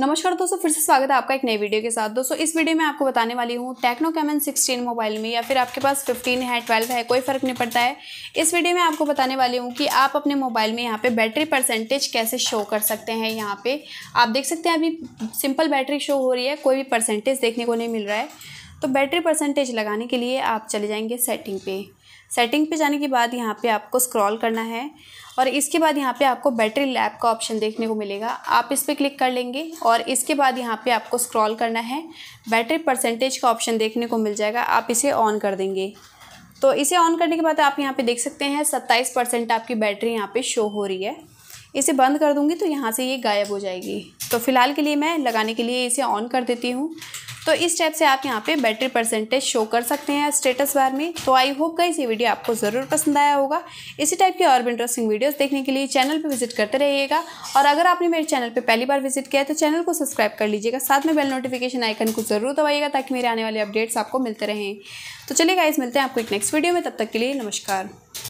नमस्कार दोस्तों फिर से स्वागत है आपका एक नई वीडियो के साथ दोस्तों इस वीडियो में आपको बताने वाली हूँ टेक्नो कैमन सिक्सटीन मोबाइल में या फिर आपके पास फिफ्टीन है 12 है कोई फ़र्क नहीं पड़ता है इस वीडियो में आपको बताने वाली हूँ कि आप अपने मोबाइल में यहाँ पे बैटरी परसेंटेज कैसे शो कर सकते हैं यहाँ पे आप देख सकते हैं अभी सिंपल बैटरी शो हो रही है कोई भी परसेंटेज देखने को नहीं मिल रहा है तो बैटरी परसेंटेज लगाने के लिए आप चले जाएंगे सेटिंग पे सेटिंग पे जाने के बाद यहाँ पे आपको स्क्रॉल करना है और इसके बाद यहाँ पे आपको बैटरी लैब का ऑप्शन देखने को मिलेगा आप इस पर क्लिक कर लेंगे और इसके बाद यहाँ पे आपको स्क्रॉल करना है बैटरी परसेंटेज का ऑप्शन देखने को मिल जाएगा आप इसे ऑन कर देंगे तो इसे ऑन करने के बाद आप यहाँ पर देख सकते हैं सत्ताईस परसेंट आपकी बैटरी यहाँ पर शो हो रही है इसे बंद कर दूँगी तो यहाँ से ये गायब हो जाएगी तो फ़िलहाल के लिए मैं लगाने के लिए इसे ऑन कर देती हूँ तो इस टाइप से आप यहाँ पे बैटरी परसेंटेज शो कर सकते हैं स्टेटस बार में तो आई होप का ये वीडियो आपको ज़रूर पसंद आया होगा इसी टाइप की और भी इंटरेस्टिंग वीडियोस देखने के लिए चैनल पर विजिट करते रहिएगा और अगर आपने मेरे चैनल पर पहली बार विजिट किया है तो चैनल को सब्सक्राइब कर लीजिएगा साथ में बेल नोटिफिकेशन आइकन को ज़रूर दबाइएगा ताकि मेरे आने वाले अपडेट्स आपको मिलते रहें तो चलिएगा इस मिलते हैं आपको एक नेक्स्ट वीडियो में तब तक के लिए नमस्कार